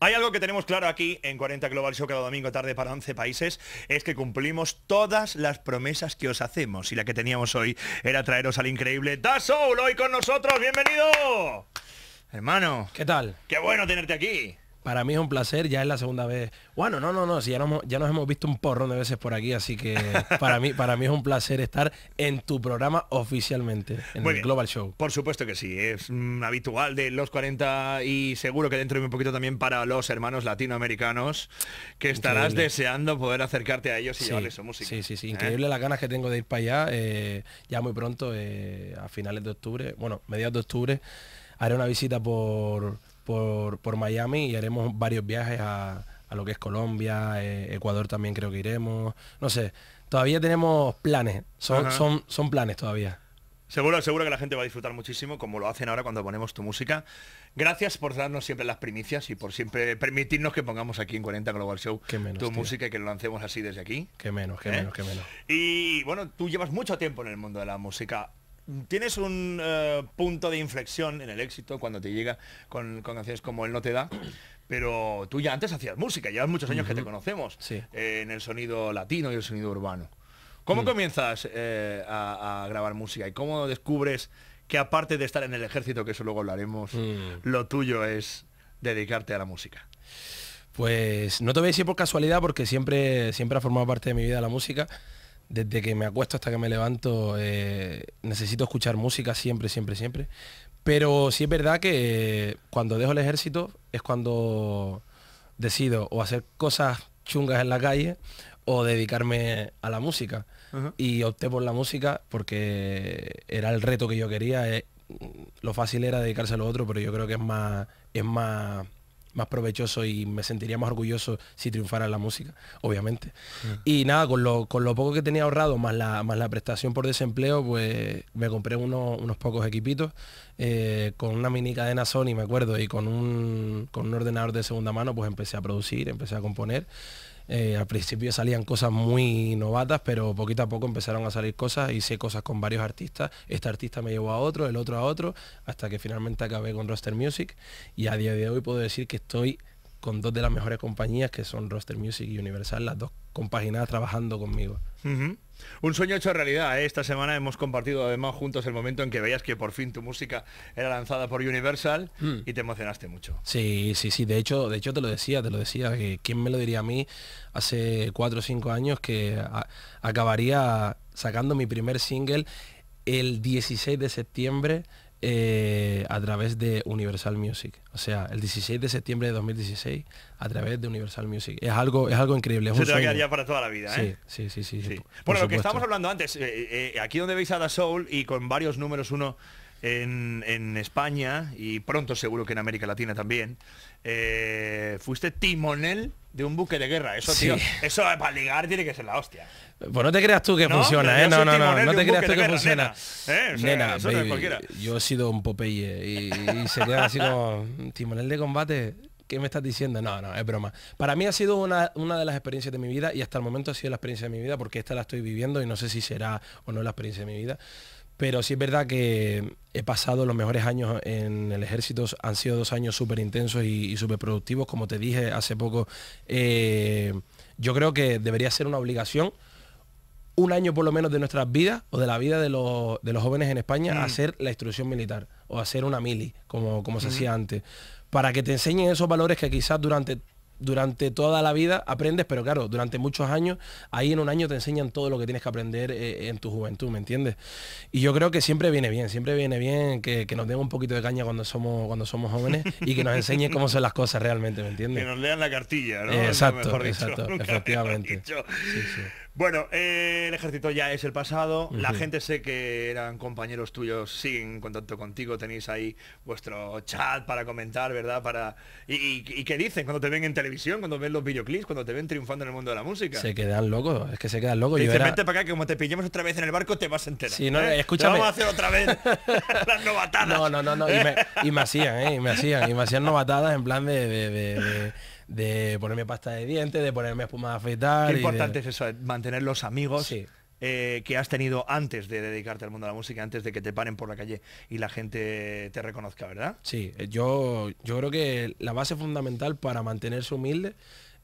Hay algo que tenemos claro aquí en 40 Global Show cada domingo tarde para 11 países, es que cumplimos todas las promesas que os hacemos y la que teníamos hoy era traeros al increíble Da Soul hoy con nosotros, bienvenido. Hermano. ¿Qué tal? Qué bueno tenerte aquí. Para mí es un placer, ya es la segunda vez. Bueno, no, no, no, si ya nos, hemos visto un porrón de veces por aquí, así que para mí, para mí es un placer estar en tu programa oficialmente, en el Global Show. Por supuesto que sí, es mm, habitual de los 40 y seguro que dentro de un poquito también para los hermanos latinoamericanos, que estarás deseando poder acercarte a ellos y llevarles su música. Sí, sí, sí, ¿eh? increíble las ganas que tengo de ir para allá, eh, ya muy pronto, eh, a finales de octubre, bueno, mediados de octubre, haré una visita por por, por Miami y haremos varios viajes a, lo que es Colombia, eh, Ecuador también creo que iremos. No sé, todavía tenemos planes, son, son, planes todavía. Seguro, seguro que la gente va a disfrutar muchísimo, como lo hacen ahora cuando ponemos tu música. Gracias por darnos siempre las primicias y por siempre permitirnos que pongamos aquí en 40 Global Show tu música y que lo lancemos así desde aquí. Qué menos, qué ¿Eh? menos, qué menos. Y bueno, tú llevas mucho tiempo en el mundo de la música tienes un eh, punto de inflexión en el éxito cuando te llega con, con canciones como Él no te da, pero tú ya antes hacías música, llevas muchos años que te conocemos eh, en el sonido latino y el sonido urbano. ¿Cómo mm. comienzas eh, a, grabar música y cómo descubres que aparte de estar en el ejército, que eso luego hablaremos, mm. lo tuyo es dedicarte a la música? Pues no te voy a decir por casualidad porque siempre, siempre ha formado parte de mi vida la música desde que me acuesto hasta que me levanto, eh, necesito escuchar música siempre, siempre, siempre. Pero sí es verdad que eh, cuando dejo el ejército es cuando decido o hacer cosas chungas en la calle o dedicarme a la música. Y opté por la música porque era el reto que yo quería. Eh, lo fácil era dedicarse a lo otro, pero yo creo que es más, es más más provechoso y me sentiría más orgulloso si triunfara la música, obviamente. Mm. Y nada, con lo, con lo poco que tenía ahorrado, más la, más la prestación por desempleo, pues me compré unos pocos equipitos eh, con una mini cadena Sony, me acuerdo, y con un, con un ordenador de segunda mano, pues empecé a producir, empecé a componer. Eh, al principio salían cosas muy novatas, pero poquito a poco empezaron a salir cosas, hice cosas con varios artistas, este artista me llevó a otro, el otro a otro, hasta que finalmente acabé con Roster Music y a día de hoy puedo decir que estoy con dos de las mejores compañías que son Roster Music y Universal, las dos compaginadas trabajando conmigo. Un sueño hecho realidad. ¿eh? Esta semana hemos compartido además juntos el momento en que veías que por fin tu música era lanzada por Universal mm. y te emocionaste mucho. Sí, sí, sí. De hecho, de hecho te lo decía, te lo decía. ¿Quién me lo diría a mí hace cuatro o cinco años que acabaría sacando mi primer single el 16 de septiembre eh, a través de Universal Music. O sea, el 16 de septiembre de 2016 a través de Universal Music. Es algo, es algo increíble. Es Se un te para toda la vida, Sí, ¿eh? sí, sí. sí, bueno, lo que estábamos hablando antes, eh, aquí donde veis a Da Soul y con varios números uno en, España y pronto seguro que en América Latina también, fuiste timonel de un buque de guerra. Eso, tío, eso para ligar tiene que ser la hostia. Pues no te creas tú que funciona, ¿eh? No, no, no, no te creas tú que funciona. yo he sido un Popeye y, y sería así como timonel de combate. ¿Qué me estás diciendo? No, no, es broma. Para mí ha sido una, una de las experiencias de mi vida y hasta el momento ha sido la experiencia de mi vida porque esta la estoy viviendo y no sé si será o no la experiencia de mi vida pero sí es verdad que he pasado los mejores años en el ejército, han sido dos años súper intensos y, súper productivos, como te dije hace poco. Eh, yo creo que debería ser una obligación un año por lo menos de nuestras vidas o de la vida de los, jóvenes en España mm. hacer la instrucción militar o hacer una mili, como, como se mm. hacía antes, para que te enseñen esos valores que quizás durante durante toda la vida aprendes, pero claro, durante muchos años, ahí en un año te enseñan todo lo que tienes que aprender eh, en tu juventud, ¿me entiendes? Y yo creo que siempre viene bien, siempre viene bien que, nos den un poquito de caña cuando somos, cuando somos jóvenes y que nos enseñe cómo son las cosas realmente, ¿me entiendes? Que nos lean la cartilla, ¿no? Eh, exacto, exacto, efectivamente. sí. Bueno, eh, el ejército ya es el pasado. La gente sé que eran compañeros tuyos, siguen en contacto contigo. Tenéis ahí vuestro chat para comentar, ¿verdad? Para y, qué dicen cuando te ven en televisión, cuando ven los videoclips, cuando te ven triunfando en el mundo de la música. Se quedan locos, es que se quedan locos. Y de vente para acá que como te pillemos otra vez en el barco te vas a enterar. Si no, ¿eh? escuchamos vamos a hacer otra vez las novatadas. No, no, no, no. Y me, hacían, ¿eh? Y me hacían, y me hacían novatadas en plan de de ponerme pasta de dientes, de ponerme espuma de afeitar. Qué importante es eso, eh, mantener los amigos. Eh, que has tenido antes de dedicarte al mundo de la música, antes de que te paren por la calle y la gente te reconozca, ¿verdad? Sí, eh, yo, yo creo que la base fundamental para mantenerse humilde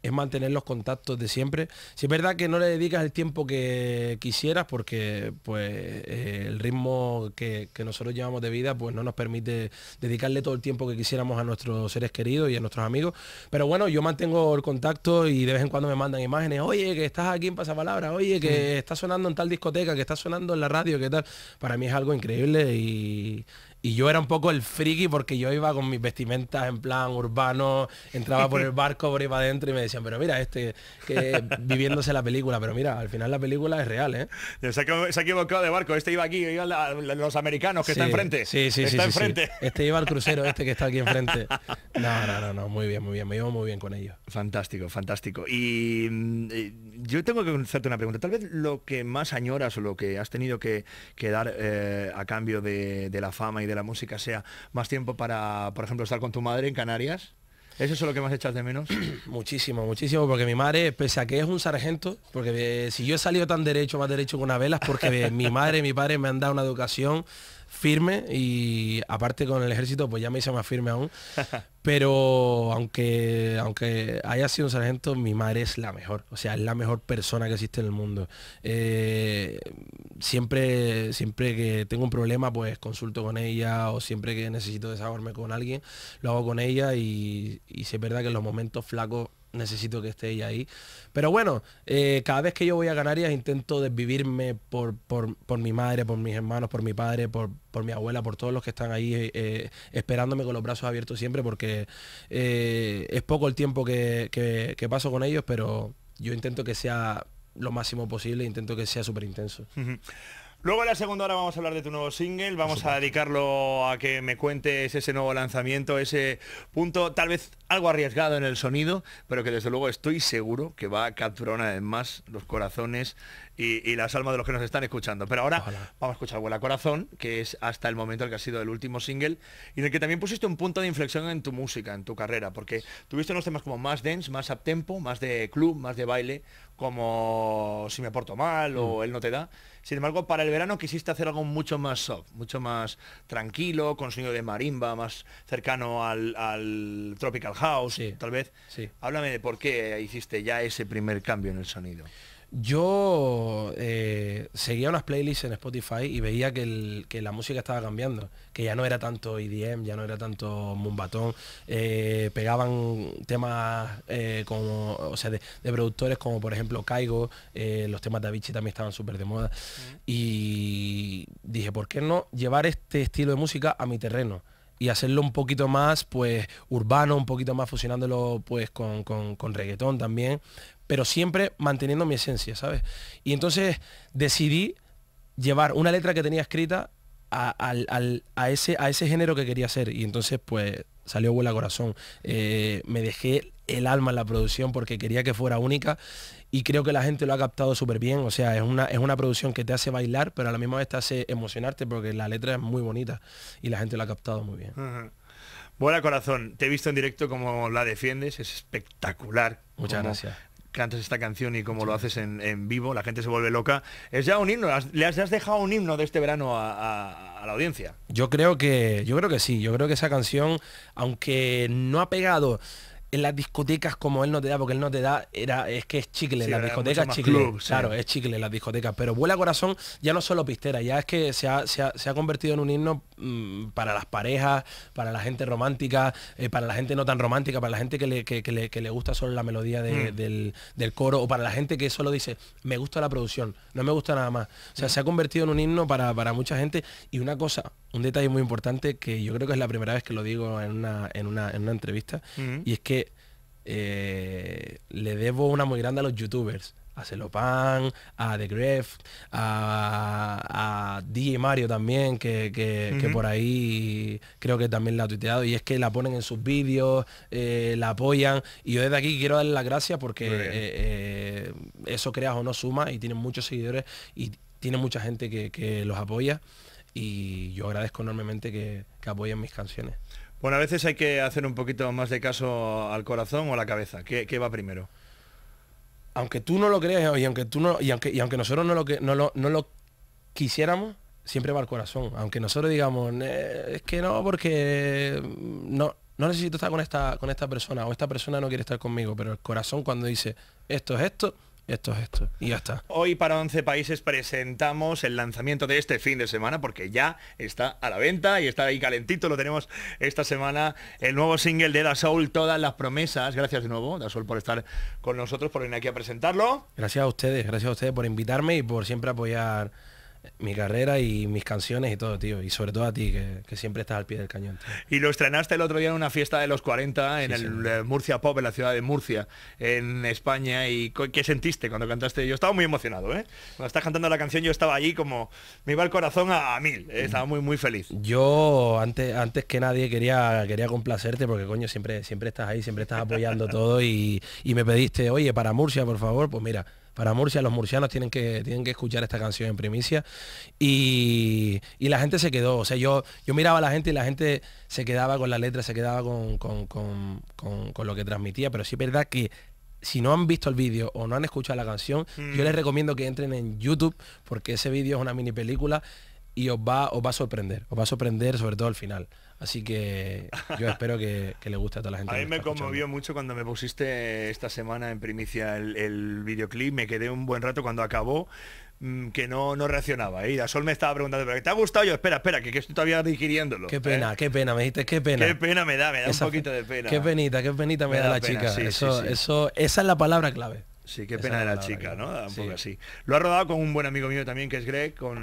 es mantener los contactos de siempre. Si es verdad que no le dedicas el tiempo que quisieras, porque pues eh, el ritmo que, nosotros llevamos de vida, pues no nos permite dedicarle todo el tiempo que quisiéramos a nuestros seres queridos y a nuestros amigos. Pero bueno, yo mantengo el contacto y de vez en cuando me mandan imágenes, oye, que estás aquí en Pasapalabra, oye, que estás sonando en tal discoteca, que estás sonando en la radio, que tal. Para mí es algo increíble y y yo era un poco el friki porque yo iba con mis vestimentas en plan urbano, entraba por el barco, por ahí adentro y me decían, pero mira, este, que viviéndose la película, pero mira, al final la película es real, ¿eh? Se ha, equivocado de barco, este iba aquí, los americanos que están está enfrente. Sí, sí, está enfrente. Este iba al crucero, este que está aquí enfrente. No, no, no, no, muy bien, muy bien, me iba muy bien con ellos. Fantástico, fantástico. Y, mm, eh, yo tengo que hacerte una pregunta, tal vez lo que más añoras o lo que has tenido que, dar eh, a cambio de la fama y de la música sea más tiempo para, por ejemplo, estar con tu madre en Canarias? eso ¿Es lo que más echas de menos? muchísimo, muchísimo, porque mi madre, pese a que es un sargento, porque eh, si yo he salido tan derecho, más derecho con una vela, porque mi madre y mi padre me han dado una educación firme y aparte con el ejército pues ya me hice más firme aún. Pero aunque, aunque haya sido un sargento, mi madre es la mejor. O sea, es la mejor persona que existe en el mundo. Eh, siempre, siempre que tengo un problema pues consulto con ella o siempre que necesito desahogarme con alguien, lo hago con ella y, y si es verdad que en los momentos flacos necesito que esté ahí. Pero bueno, eh, cada vez que yo voy a Canarias intento desvivirme por, por, mi madre, por mis hermanos, por mi padre, por, mi abuela, por todos los que están ahí eh, esperándome con los brazos abiertos siempre, porque eh, es poco el tiempo que, paso con ellos, pero yo intento que sea lo máximo posible, intento que sea súper intenso. Luego en la segunda hora vamos a hablar de tu nuevo single, vamos a dedicarlo a que me cuentes ese nuevo lanzamiento, ese punto tal vez algo arriesgado en el sonido, pero que desde luego estoy seguro que va a capturar una vez más los corazones y, las almas de los que nos están escuchando. Pero ahora vamos a escuchar Vuela Corazón, que es hasta el momento el que ha sido el último single y en el que también pusiste un punto de inflexión en tu música, en tu carrera, porque tuviste unos temas como más dance, más uptempo más de club, más de baile, como Si me porto mal o Él mm. no te da. Sin embargo, para el verano quisiste hacer algo mucho más soft, mucho más tranquilo, con sonido de marimba, más cercano al, Tropical House, tal vez. Sí. Háblame de por qué hiciste ya ese primer cambio en el sonido yo eh, seguía unas playlists en Spotify y veía que, la música estaba cambiando, que ya no era tanto EDM, ya no era tanto Mumbatón, eh, pegaban temas eh, como, de, productores como por ejemplo Caigo, los temas de Avicii también estaban súper de moda, y dije, ¿por qué no llevar este estilo de música a mi terreno? y hacerlo un poquito más pues urbano, un poquito más fusionándolo pues con, con reggaetón también, pero siempre manteniendo mi esencia, ¿sabes? Y entonces decidí llevar una letra que tenía escrita a, ese, género que quería hacer. Y entonces, pues, salió Vuela Corazón. Eh, me dejé el alma en la producción porque quería que fuera única y creo que la gente lo ha captado súper bien. O sea, es una, es una producción que te hace bailar, pero a la misma vez te hace emocionarte porque la letra es muy bonita y la gente lo ha captado muy bien. Buena Corazón, te he visto en directo como la defiendes, es espectacular. Muchas gracias cantas esta canción y como lo haces en, vivo, la gente se vuelve loca. Es ya un himno, le has, dejado un himno de este verano a, a, la audiencia. Yo creo que, yo creo que sí, yo creo que esa canción, aunque no ha pegado en las discotecas como él no te da, porque él no te da, era, es que es chicle, las discotecas chicle. Claro, es chicle las discotecas. Pero Vuela Corazón ya no solo pistera, ya es que se ha, convertido en un himno mm, para las parejas, para la gente romántica, eh, para la gente no tan romántica, para la gente que le, le, gusta solo la melodía mm. del, coro, o para la gente que solo dice, me gusta la producción, no me gusta nada más. O sea, mm. se ha convertido en un himno para, para mucha gente. Y una cosa, un detalle muy importante que yo creo que es la primera vez que lo digo en una, en una, entrevista, y es que eh, le debo una muy grande a los youtubers. A Celopan, a The a, a DJ Mario también, que, por ahí creo que también la ha tuiteado. Y es que la ponen en sus vídeos, eh, la apoyan. Y yo desde aquí quiero darle las gracias porque eh, eso crea o no suma y tienen muchos seguidores y tiene mucha gente que, que los apoya y yo agradezco enormemente que, apoyen mis canciones. Bueno, a veces hay que hacer un poquito más de caso al corazón o a la cabeza. ¿Qué, va primero? Aunque tú no lo creas y aunque tú no y aunque, y aunque nosotros no lo, que, no, lo, no lo quisiéramos, siempre va al corazón. Aunque nosotros digamos, es que no, porque no, no necesito estar con esta, con esta persona o esta persona no quiere estar conmigo, pero el corazón cuando dice esto es esto, esto es esto. Y ya está. Hoy para 11 países presentamos el lanzamiento de este fin de semana porque ya está a la venta y está ahí calentito. Lo tenemos esta semana. El nuevo single de Da Soul, Todas las promesas. Gracias de nuevo, Da Soul, por estar con nosotros, por venir aquí a presentarlo. Gracias a ustedes, gracias a ustedes por invitarme y por siempre apoyar mi carrera y mis canciones y todo, tío. Y sobre todo a ti, que, siempre estás al pie del cañón. Y lo estrenaste el otro día en una fiesta de los 40 en el eh, Murcia Pop, en la ciudad de Murcia, en España. ¿Y qué sentiste cuando cantaste? Yo estaba muy emocionado, ¿eh? Cuando estás cantando la canción yo estaba allí como... Me iba el corazón a, mil. ¿eh? Estaba muy, muy feliz. Yo, antes, antes que nadie, quería, quería complacerte porque, coño, siempre, siempre estás ahí, siempre estás apoyando todo y, y me pediste, oye, para Murcia, por favor, pues mira para Murcia. Los murcianos tienen que, tienen que escuchar esta canción en primicia. Y, la gente se quedó. O sea, yo, yo miraba a la gente y la gente se quedaba con la letra, se quedaba con, lo que transmitía. Pero sí es verdad que si no han visto el vídeo o no han escuchado la canción, yo mm. les recomiendo que entren en YouTube porque ese vídeo es una mini película y os va, os va a sorprender. Os va a sorprender sobre todo al final. Así que yo espero que, le guste a toda la gente. A mí me, conmovió mucho cuando me pusiste esta semana en primicia el, videoclip. Me quedé un buen rato cuando acabó mm, que no, no reaccionaba. Y ¿eh? Sol me estaba preguntando, ¿pero te ha gustado? Yo, espera, espera, que, que estoy todavía digiriéndolo. Qué ¿eh? pena, qué pena, me dijiste, qué pena. Qué pena me da, me da un poquito de pena. Qué penita, qué penita me, da, la chica. eso, eso, esa es la palabra clave. Sí, qué pena de la, chica, ¿no? Un poco así. Lo ha rodado con un buen amigo mío también, que es Greg, con,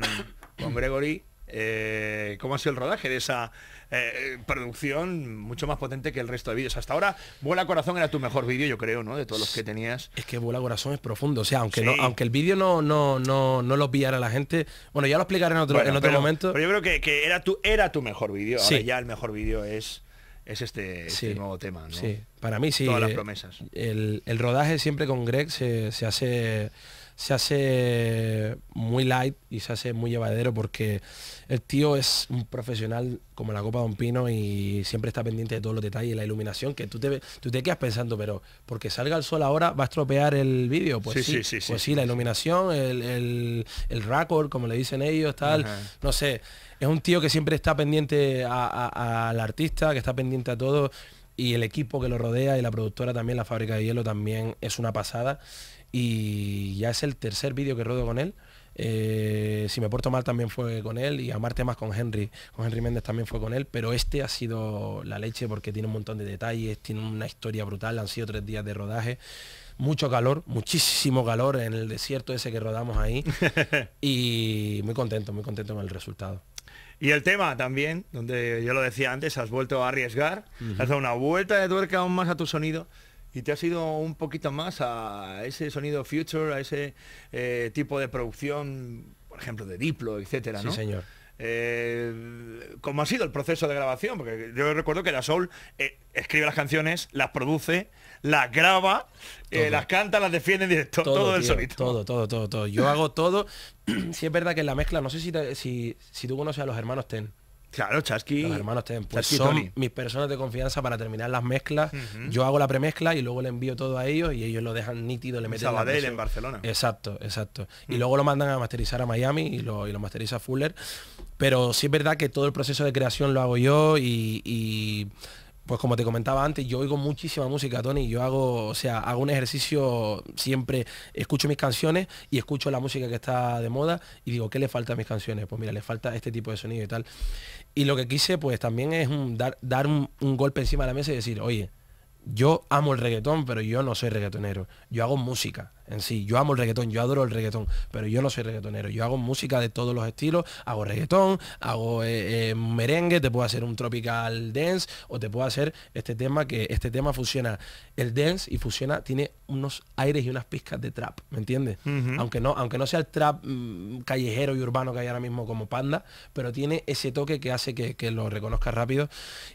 con Gregory. Eh, ¿Cómo ha sido el rodaje de esa eh, eh, producción mucho más potente que el resto de vídeos. Hasta ahora, Vuela Corazón era tu mejor vídeo, yo creo, ¿no? De todos los que tenías. Es que Vuela Corazón es profundo, o sea, aunque, no, aunque el vídeo no, no, no, no lo pillara la gente, bueno, ya lo explicaré en otro, en otro momento. Pero yo creo que, era, tu, era tu mejor vídeo, ahora ya el mejor vídeo es es este, este nuevo tema. ¿no? Sí, para mí sí. Todas las eh, promesas. El, rodaje siempre con Greg se, se hace se hace muy light y se hace muy llevadero porque el tío es un profesional como la Copa de un Pino y siempre está pendiente de todos los detalles la iluminación que tú te, tú te quedas pensando, pero porque salga el sol ahora va a estropear el vídeo. Pues sí, pues sí, la iluminación, el, el, record, como le dicen ellos, tal, no sé. Es un tío que siempre está pendiente al artista, que está pendiente a todo y el equipo que lo rodea y la productora también, la fábrica de hielo también es una pasada y ya es el tercer vídeo que rodo con él. Eh, si me porto mal también fue con él y Amarte más con Henry, con Henry Méndez también fue con él, pero este ha sido la leche porque tiene un montón de detalles, tiene una historia brutal, han sido tres días de rodaje, mucho calor, muchísimo calor en el desierto ese que rodamos ahí y muy contento, muy contento con el resultado. Y el tema también, donde yo lo decía antes, has vuelto a arriesgar, has dado una vuelta de tuerca aún más a tu sonido y te ha ido un poquito más a ese sonido future, a ese eh, tipo de producción, por ejemplo, de Diplo, etcétera, Sí, señor. Eh, ¿Cómo ha sido el proceso de grabación? Porque yo recuerdo que la Soul eh, escribe las canciones, las produce, las graba, las canta, las defiende todo, el sonido. Todo, todo, todo, todo. Yo hago todo. si es verdad que en la mezcla, no sé si, si, si tú conoces a los hermanos Ten. Claro, Chasqui. Los hermanos son mis personas de confianza para terminar las mezclas. Yo hago la premezcla y luego le envío todo a ellos y ellos lo dejan nítido, le meten Sabadell en Barcelona. Exacto, exacto. Y mm. luego lo mandan a masterizar a Miami y lo, y lo masteriza Fuller. Pero sí es verdad que todo el proceso de creación lo hago yo y pues como te comentaba antes, yo oigo muchísima música, Tony. Yo hago, o sea, hago un ejercicio siempre, escucho mis canciones y escucho la música que está de moda y digo, ¿qué le falta a mis canciones? Pues mira, le falta este tipo de sonido y tal. Y lo que quise, pues también es dar, dar un, un golpe encima de la mesa y decir, oye, yo amo el reggaetón, pero yo no soy reggaetonero. Yo hago música en sí. Yo amo el reggaetón, yo adoro el reggaetón, pero yo no soy reggaetonero. Yo hago música de todos los estilos, hago reggaetón, hago eh, eh, merengue, te puedo hacer un tropical dance o te puedo hacer este tema que este tema fusiona el dance y fusiona, tiene unos aires y unas pizcas de trap, ¿me entiendes? aunque, no, aunque no sea el trap mm, callejero y urbano que hay ahora mismo como Panda, pero tiene ese toque que hace que, lo reconozca rápido.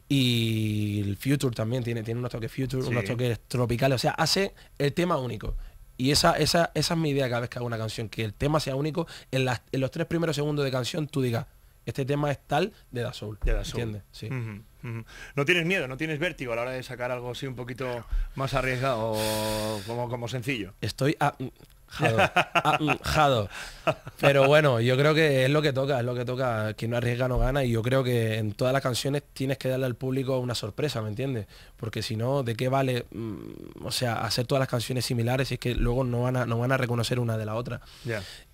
Y el Future también tiene, tiene unos toques Future, unos toques tropicales, o sea, hace el tema único. Y esa, esa, esa es mi idea cada vez que hago una canción, que el tema sea único. En, los tres primeros segundos de canción tú digas, este tema es tal de Da Soul. De Da Soul. ¿Entiendes? Sí. No tienes miedo, no tienes vértigo a la hora de sacar algo así un poquito más arriesgado o como, como sencillo. Estoy... A, Ah, mm, Jado. Pero bueno, yo creo que es lo que toca, es lo que toca. Quien no arriesga no gana y yo creo que en todas las canciones tienes que darle al público una sorpresa, ¿me entiendes? Porque si no, ¿de qué vale, mm, o sea, hacer todas las canciones similares si es que luego no van a, no van a reconocer una de la otra?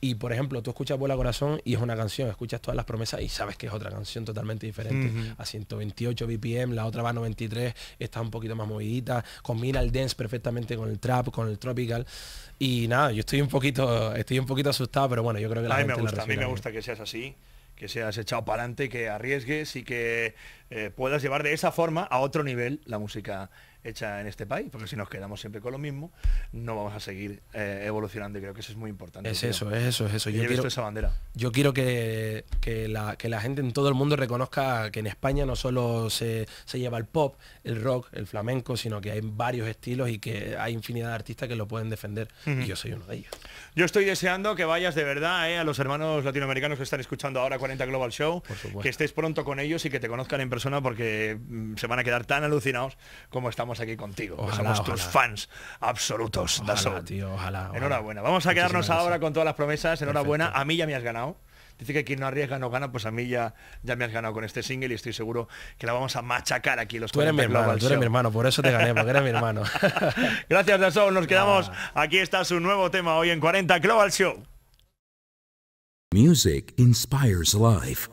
Y por ejemplo, tú escuchas Vuela Corazón y es una canción, escuchas todas las promesas y sabes que es otra canción totalmente diferente. A 128 BPM, la otra va a 93, está un poquito más movidita, combina el dance perfectamente con el trap, con el tropical. Y nada, yo estoy un poquito, estoy un poquito asustado, pero bueno, yo creo que la gente me gusta, a mí me gusta que seas así, que seas echado para adelante, que arriesgues y que eh, puedas llevar de esa forma a otro nivel la música hecha en este país, porque si nos quedamos siempre con lo mismo, no vamos a seguir eh, evolucionando y creo que eso es muy importante. Es eso, es eso, es eso. yo, quiero, esa bandera. Yo quiero que, la, gente en todo el mundo reconozca que en España no solo se, lleva el pop, el rock, el flamenco, sino que hay varios estilos y que hay infinidad de artistas que lo pueden defender. Y yo soy uno de ellos. Yo estoy deseando que vayas de verdad eh, a los hermanos latinoamericanos que están escuchando ahora 40 Global Show, que estés pronto con ellos y que te conozcan en persona porque mm, se van a quedar tan alucinados como estamos aquí contigo. Ojalá, somos tus fans absolutos. Ojalá, tío, Enhorabuena. Vamos a quedarnos ahora con todas las promesas. Enhorabuena. A mí ya me has ganado. Dice que quien no arriesga no gana, pues a mí ya, ya me has ganado con este single y estoy seguro que la vamos a machacar aquí los Tú eres mi hermano, mi hermano, por eso te gané, porque eres mi hermano. Gracias, Dazón. Nos quedamos. Ah. Aquí está su nuevo tema hoy en 40 Global Show. Music inspires life.